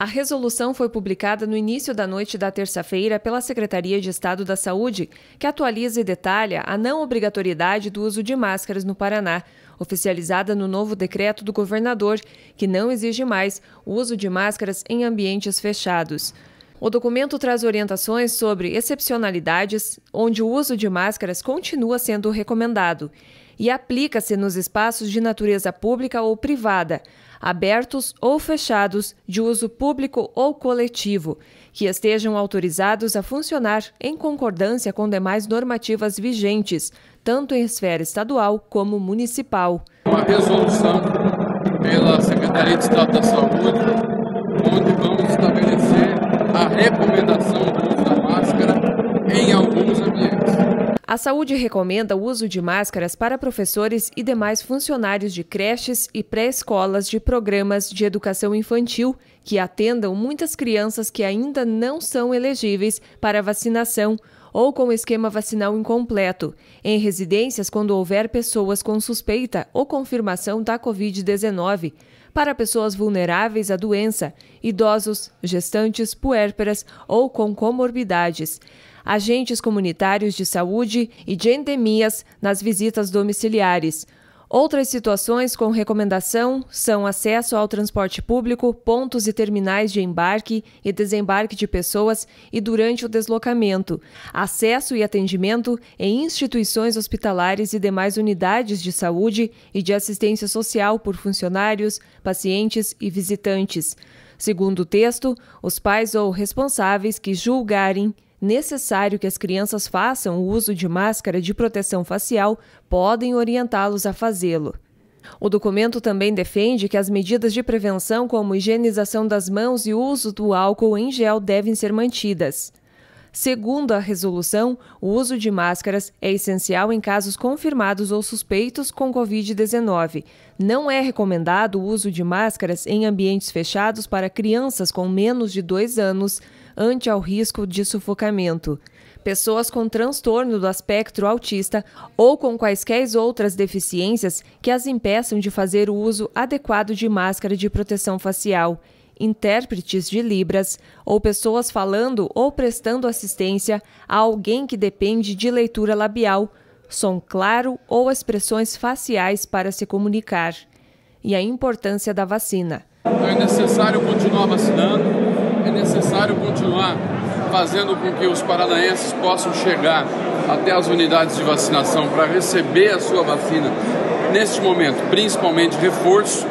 A resolução foi publicada no início da noite da terça-feira pela Secretaria de Estado da Saúde, que atualiza e detalha a não obrigatoriedade do uso de máscaras no Paraná, oficializada no novo decreto do governador, que não exige mais o uso de máscaras em ambientes fechados. O documento traz orientações sobre excepcionalidades, onde o uso de máscaras continua sendo recomendado, e aplica-se nos espaços de natureza pública ou privada, abertos ou fechados, de uso público ou coletivo, que estejam autorizados a funcionar em concordância com demais normativas vigentes, tanto em esfera estadual como municipal. Uma resolução pela Secretaria de Estado da Saúde A saúde recomenda o uso de máscaras para professores e demais funcionários de creches e pré-escolas de programas de educação infantil que atendam muitas crianças que ainda não são elegíveis para vacinação ou com esquema vacinal incompleto, em residências quando houver pessoas com suspeita ou confirmação da Covid-19, para pessoas vulneráveis à doença, idosos, gestantes, puérperas ou com comorbidades agentes comunitários de saúde e de endemias nas visitas domiciliares. Outras situações com recomendação são acesso ao transporte público, pontos e terminais de embarque e desembarque de pessoas e durante o deslocamento, acesso e atendimento em instituições hospitalares e demais unidades de saúde e de assistência social por funcionários, pacientes e visitantes. Segundo o texto, os pais ou responsáveis que julgarem necessário que as crianças façam o uso de máscara de proteção facial podem orientá-los a fazê-lo. O documento também defende que as medidas de prevenção, como higienização das mãos e uso do álcool em gel, devem ser mantidas. Segundo a resolução, o uso de máscaras é essencial em casos confirmados ou suspeitos com Covid-19. Não é recomendado o uso de máscaras em ambientes fechados para crianças com menos de dois anos ante ao risco de sufocamento. Pessoas com transtorno do espectro autista ou com quaisquer outras deficiências que as impeçam de fazer o uso adequado de máscara de proteção facial intérpretes de Libras ou pessoas falando ou prestando assistência a alguém que depende de leitura labial, som claro ou expressões faciais para se comunicar. E a importância da vacina. É necessário continuar vacinando necessário continuar fazendo com que os paranaenses possam chegar até as unidades de vacinação para receber a sua vacina neste momento, principalmente reforço